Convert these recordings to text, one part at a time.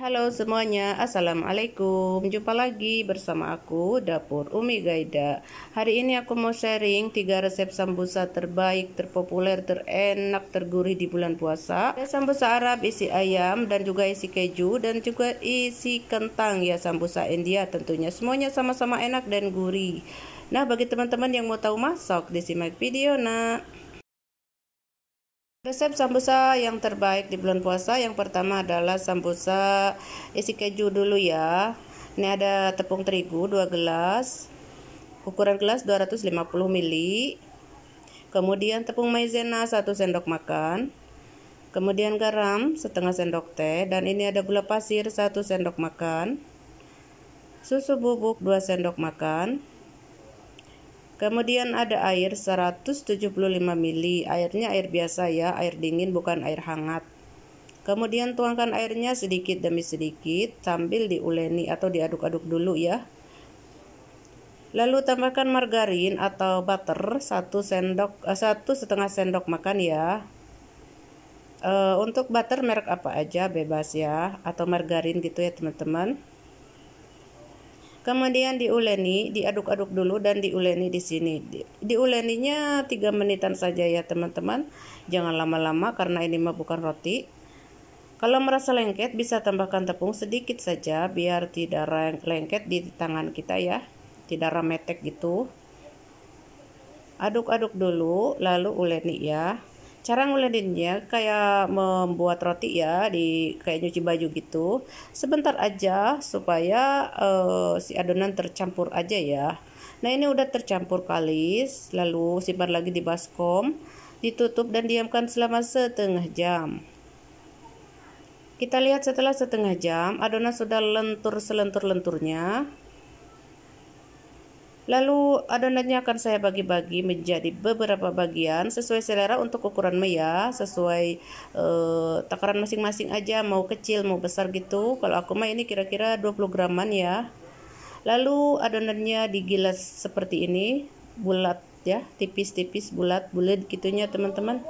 Halo semuanya, Assalamualaikum Jumpa lagi bersama aku, Dapur Umi Gaida Hari ini aku mau sharing 3 resep sambusa terbaik, terpopuler, terenak, tergurih di bulan puasa ada Sambusa Arab isi ayam dan juga isi keju dan juga isi kentang ya sambusa India tentunya Semuanya sama-sama enak dan gurih Nah bagi teman-teman yang mau tahu masak, disimak video nak Resep sambusa yang terbaik di bulan puasa yang pertama adalah sambusa isi keju dulu ya. Ini ada tepung terigu 2 gelas, ukuran gelas 250 ml. Kemudian tepung maizena 1 sendok makan. Kemudian garam setengah sendok teh dan ini ada gula pasir 1 sendok makan. Susu bubuk 2 sendok makan. Kemudian ada air 175 ml, airnya air biasa ya, air dingin bukan air hangat. Kemudian tuangkan airnya sedikit demi sedikit sambil diuleni atau diaduk-aduk dulu ya. Lalu tambahkan margarin atau butter 1 sendok eh, satu setengah sendok makan ya. Uh, untuk butter merek apa aja bebas ya atau margarin gitu ya teman-teman. Kemudian diuleni, diaduk-aduk dulu dan diuleni di sini. Di, diuleninya 3 menitan saja ya teman-teman. Jangan lama-lama karena ini mah bukan roti. Kalau merasa lengket bisa tambahkan tepung sedikit saja biar tidak lengket di tangan kita ya. Tidak rametek gitu. Aduk-aduk dulu lalu uleni ya. Cara nguleninnya kayak membuat roti ya di kayak nyuci baju gitu. Sebentar aja supaya uh, si adonan tercampur aja ya. Nah, ini udah tercampur kalis, lalu simpan lagi di baskom, ditutup dan diamkan selama setengah jam. Kita lihat setelah setengah jam, adonan sudah lentur selentur-lenturnya. Lalu adonannya akan saya bagi-bagi menjadi beberapa bagian sesuai selera untuk ukuran ya, sesuai eh, takaran masing-masing aja mau kecil mau besar gitu. Kalau aku mah ini kira-kira 20 graman ya. Lalu adonannya digilas seperti ini, bulat ya, tipis-tipis bulat, bulat gitunya teman-teman.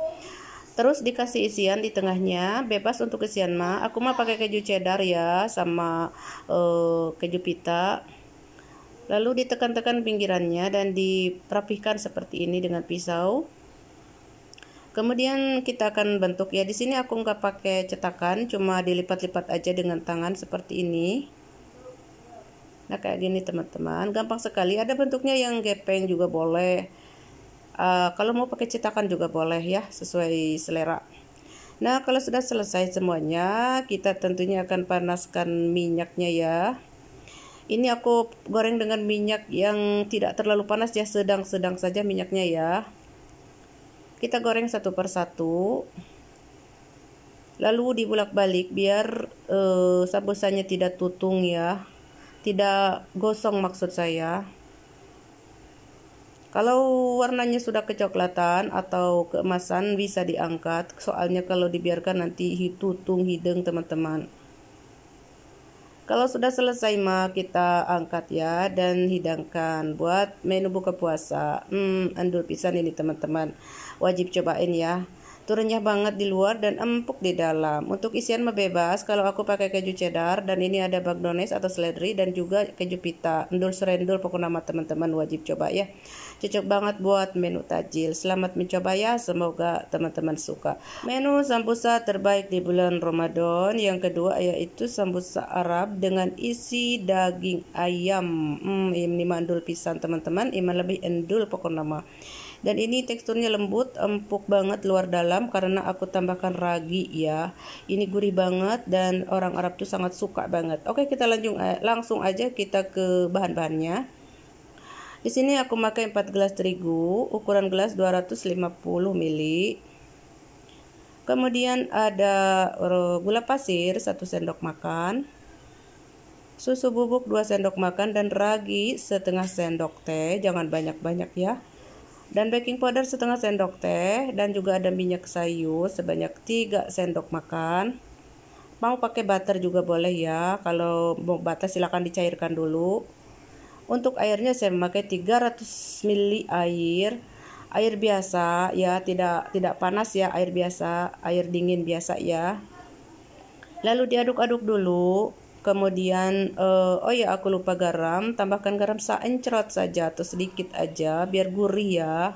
Terus dikasih isian di tengahnya, bebas untuk isian mah. Aku mah pakai keju cheddar ya sama eh, keju pita Lalu ditekan-tekan pinggirannya dan dirapihkan seperti ini dengan pisau. Kemudian kita akan bentuk ya. Di sini aku nggak pakai cetakan, cuma dilipat-lipat aja dengan tangan seperti ini. Nah kayak gini teman-teman, gampang sekali. Ada bentuknya yang gepeng juga boleh. Uh, kalau mau pakai cetakan juga boleh ya, sesuai selera. Nah kalau sudah selesai semuanya, kita tentunya akan panaskan minyaknya ya ini aku goreng dengan minyak yang tidak terlalu panas ya sedang-sedang saja minyaknya ya kita goreng satu persatu lalu dibulak-balik biar uh, eh, sabusannya tidak tutung ya tidak gosong maksud saya kalau warnanya sudah kecoklatan atau keemasan bisa diangkat soalnya kalau dibiarkan nanti tutung hidung teman-teman kalau sudah selesai mah kita angkat ya dan hidangkan buat menu buka puasa. Hmm, andul pisan ini teman-teman. Wajib cobain ya tuh renyah banget di luar dan empuk di dalam. Untuk isian bebas, kalau aku pakai keju cheddar dan ini ada bagdones atau seledri dan juga keju pita. Endul serendul pokok nama teman-teman wajib coba ya. Cocok banget buat menu tajil. Selamat mencoba ya, semoga teman-teman suka. Menu sambusa terbaik di bulan Ramadan. Yang kedua yaitu sambusa Arab dengan isi daging ayam. Hmm, ini mandul pisang teman-teman, ini lebih endul pokok nama dan ini teksturnya lembut empuk banget luar dalam karena aku tambahkan ragi ya ini gurih banget dan orang Arab tuh sangat suka banget oke kita lanjut eh, langsung aja kita ke bahan-bahannya di sini aku pakai 4 gelas terigu ukuran gelas 250 ml kemudian ada eh, gula pasir 1 sendok makan susu bubuk 2 sendok makan dan ragi setengah sendok teh jangan banyak-banyak ya dan baking powder setengah sendok teh dan juga ada minyak sayur sebanyak 3 sendok makan mau pakai butter juga boleh ya kalau mau butter silahkan dicairkan dulu untuk airnya saya memakai 300 ml air air biasa ya tidak tidak panas ya air biasa air dingin biasa ya lalu diaduk-aduk dulu kemudian uh, oh ya aku lupa garam tambahkan garam seencerot saja atau sedikit aja biar gurih ya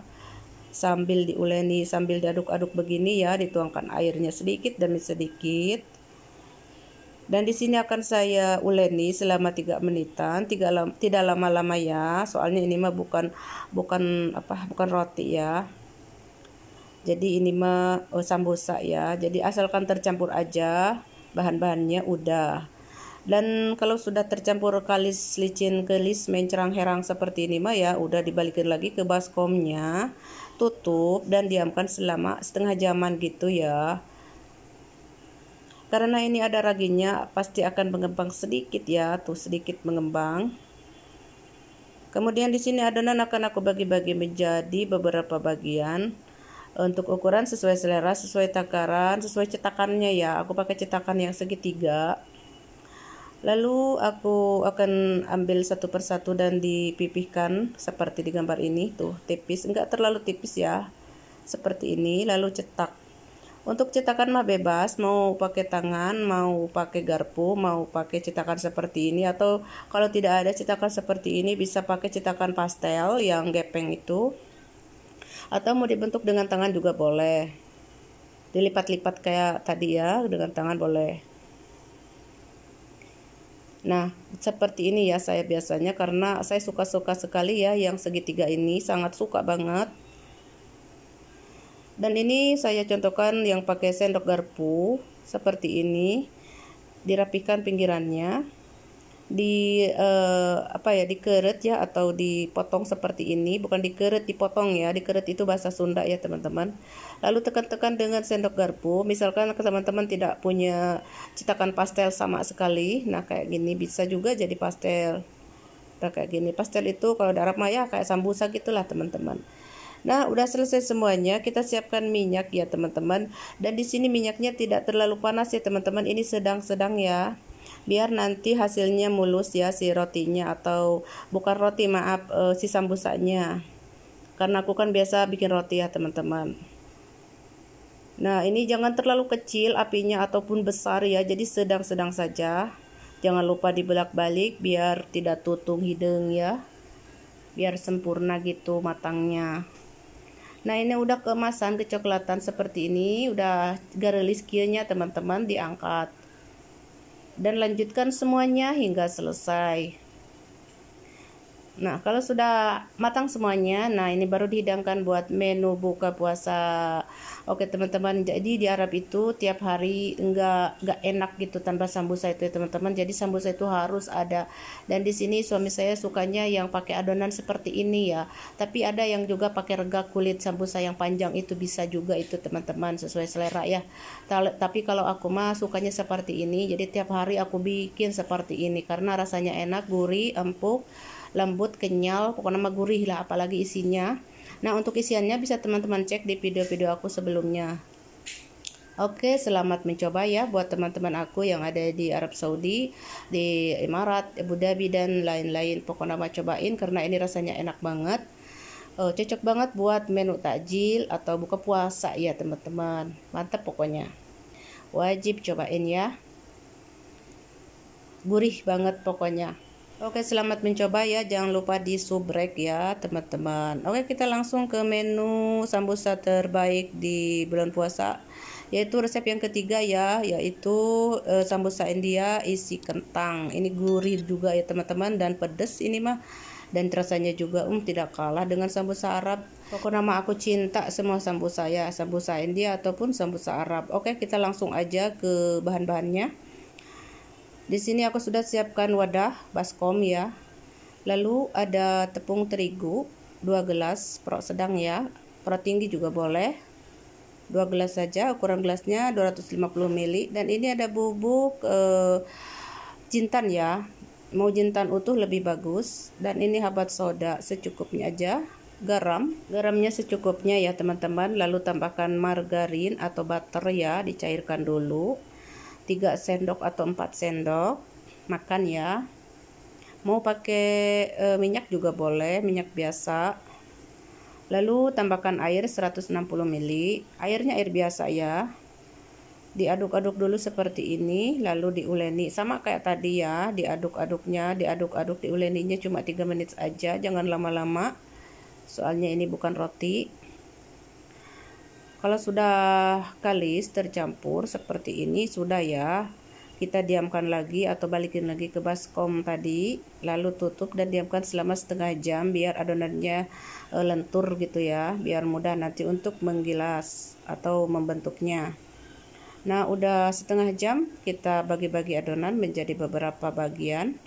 sambil diuleni sambil diaduk-aduk begini ya dituangkan airnya sedikit demi sedikit dan di sini akan saya uleni selama 3 menitan, tidak lama, tidak lama-lama ya. Soalnya ini mah bukan bukan apa? bukan roti ya. Jadi ini mah oh, sambosa ya. Jadi asalkan tercampur aja bahan-bahannya udah dan kalau sudah tercampur kalis licin kelis mencerang-herang seperti ini mah ya udah dibalikin lagi ke baskomnya tutup dan diamkan selama setengah jaman gitu ya karena ini ada raginya pasti akan mengembang sedikit ya tuh sedikit mengembang kemudian di sini adonan akan aku bagi-bagi menjadi beberapa bagian untuk ukuran sesuai selera sesuai takaran sesuai cetakannya ya aku pakai cetakan yang segitiga lalu aku akan ambil satu persatu dan dipipihkan seperti di gambar ini tuh tipis enggak terlalu tipis ya seperti ini lalu cetak untuk cetakan mah bebas, mau pakai tangan, mau pakai garpu, mau pakai cetakan seperti ini atau kalau tidak ada cetakan seperti ini bisa pakai cetakan pastel yang gepeng itu. Atau mau dibentuk dengan tangan juga boleh. Dilipat-lipat kayak tadi ya, dengan tangan boleh. Nah, seperti ini ya saya biasanya karena saya suka-suka sekali ya yang segitiga ini, sangat suka banget. Dan ini saya contohkan yang pakai sendok garpu seperti ini. Dirapikan pinggirannya di uh, apa ya dikeret ya atau dipotong seperti ini bukan dikeret dipotong ya dikeret itu bahasa Sunda ya teman-teman lalu tekan-tekan dengan sendok garpu misalkan teman-teman tidak punya cetakan pastel sama sekali nah kayak gini bisa juga jadi pastel nah kayak gini pastel itu kalau di Arab Maya kayak sambusa gitulah teman-teman Nah, udah selesai semuanya. Kita siapkan minyak ya, teman-teman. Dan di sini minyaknya tidak terlalu panas ya, teman-teman. Ini sedang-sedang ya biar nanti hasilnya mulus ya si rotinya atau bukan roti maaf e, si sambusanya karena aku kan biasa bikin roti ya teman-teman nah ini jangan terlalu kecil apinya ataupun besar ya jadi sedang-sedang saja jangan lupa dibelak-balik biar tidak tutung hidung ya biar sempurna gitu matangnya nah ini udah kemasan kecoklatan seperti ini udah garelis kianya teman-teman diangkat dan lanjutkan semuanya hingga selesai. Nah, kalau sudah matang semuanya, nah ini baru dihidangkan buat menu buka puasa. Oke, teman-teman. Jadi di Arab itu tiap hari enggak enggak enak gitu tanpa sambusa itu ya, teman-teman. Jadi sambusa itu harus ada. Dan di sini suami saya sukanya yang pakai adonan seperti ini ya. Tapi ada yang juga pakai rega kulit sambusa yang panjang itu bisa juga itu, teman-teman, sesuai selera ya. Tapi kalau aku mah sukanya seperti ini. Jadi tiap hari aku bikin seperti ini karena rasanya enak, gurih, empuk lembut, kenyal, pokoknya mah gurih lah apalagi isinya. Nah, untuk isiannya bisa teman-teman cek di video-video aku sebelumnya. Oke, selamat mencoba ya buat teman-teman aku yang ada di Arab Saudi, di Emirat, Abu Dhabi dan lain-lain. Pokoknya mah cobain karena ini rasanya enak banget. Oh, cocok banget buat menu takjil atau buka puasa ya teman-teman. Mantap pokoknya. Wajib cobain ya gurih banget pokoknya Oke, selamat mencoba ya. Jangan lupa di subrek ya, teman-teman. Oke, kita langsung ke menu sambusa terbaik di bulan puasa, yaitu resep yang ketiga ya, yaitu e, sambusa India isi kentang. Ini gurih juga ya, teman-teman, dan pedes ini mah dan rasanya juga um tidak kalah dengan sambusa Arab. Pokok nama aku cinta semua sambusa ya, sambusa India ataupun sambusa Arab. Oke, kita langsung aja ke bahan-bahannya. Di sini aku sudah siapkan wadah baskom ya. Lalu ada tepung terigu 2 gelas pro sedang ya. pro tinggi juga boleh. 2 gelas saja, ukuran gelasnya 250 ml dan ini ada bubuk eh, jintan ya. Mau jintan utuh lebih bagus dan ini habat soda secukupnya aja. Garam, garamnya secukupnya ya teman-teman. Lalu tambahkan margarin atau butter ya, dicairkan dulu 3 sendok atau 4 sendok makan ya mau pakai e, minyak juga boleh minyak biasa lalu tambahkan air 160 ml airnya air biasa ya diaduk-aduk dulu seperti ini lalu diuleni sama kayak tadi ya diaduk-aduknya diaduk-aduk diuleninya cuma 3 menit aja jangan lama-lama soalnya ini bukan roti kalau sudah kalis tercampur seperti ini sudah ya kita diamkan lagi atau balikin lagi ke baskom tadi lalu tutup dan diamkan selama setengah jam biar adonannya eh, lentur gitu ya biar mudah nanti untuk menggilas atau membentuknya nah udah setengah jam kita bagi-bagi adonan menjadi beberapa bagian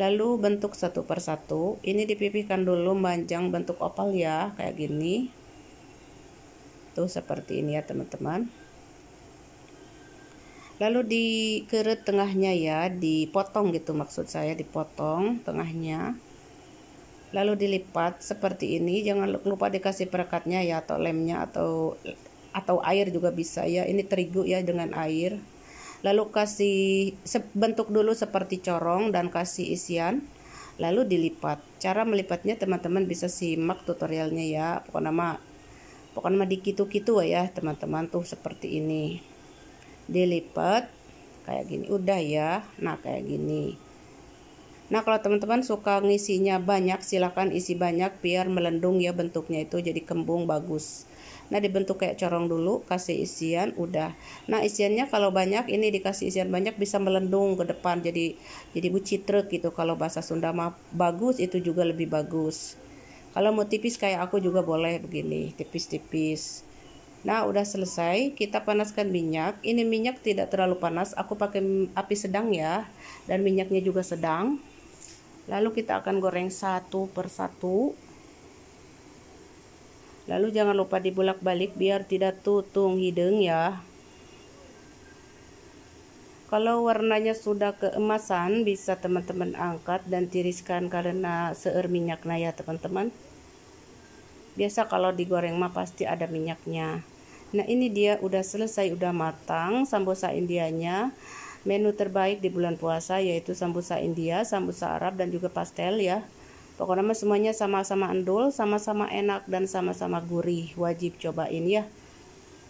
lalu bentuk satu persatu ini dipipihkan dulu panjang bentuk opal ya kayak gini tuh seperti ini ya teman-teman lalu di keret tengahnya ya dipotong gitu maksud saya dipotong tengahnya lalu dilipat seperti ini jangan lupa dikasih perekatnya ya atau lemnya atau atau air juga bisa ya ini terigu ya dengan air lalu kasih bentuk dulu seperti corong dan kasih isian lalu dilipat cara melipatnya teman-teman bisa simak tutorialnya ya pokoknya pokoknya mah dikitu-kitu ya teman-teman tuh seperti ini dilipat kayak gini udah ya nah kayak gini nah kalau teman-teman suka ngisinya banyak silahkan isi banyak biar melendung ya bentuknya itu jadi kembung bagus Nah dibentuk kayak corong dulu, kasih isian, udah. Nah isiannya kalau banyak ini dikasih isian banyak bisa melendung ke depan jadi jadi bucitrek gitu kalau bahasa Sunda mah bagus itu juga lebih bagus kalau mau tipis kayak aku juga boleh begini tipis-tipis nah udah selesai kita panaskan minyak ini minyak tidak terlalu panas aku pakai api sedang ya dan minyaknya juga sedang lalu kita akan goreng satu per satu lalu jangan lupa dibulak balik biar tidak tutung hidung ya kalau warnanya sudah keemasan bisa teman-teman angkat dan tiriskan karena seer minyaknya ya teman-teman biasa kalau digoreng mah pasti ada minyaknya nah ini dia udah selesai udah matang sambosa indianya menu terbaik di bulan puasa yaitu sambosa india sambosa arab dan juga pastel ya pokoknya semuanya sama-sama endul sama-sama enak dan sama-sama gurih wajib cobain ya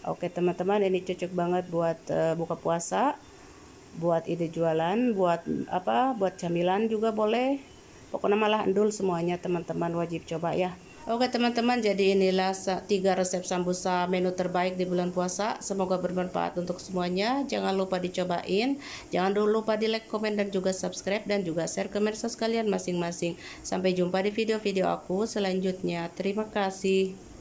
oke teman-teman ini cocok banget buat uh, buka puasa buat ide jualan buat apa buat camilan juga boleh pokoknya malah endul semuanya teman-teman wajib coba ya Oke teman-teman jadi inilah tiga resep sambusa menu terbaik di bulan puasa Semoga bermanfaat untuk semuanya Jangan lupa dicobain Jangan lupa di like, komen, dan juga subscribe Dan juga share ke medsos kalian masing-masing Sampai jumpa di video-video aku selanjutnya Terima kasih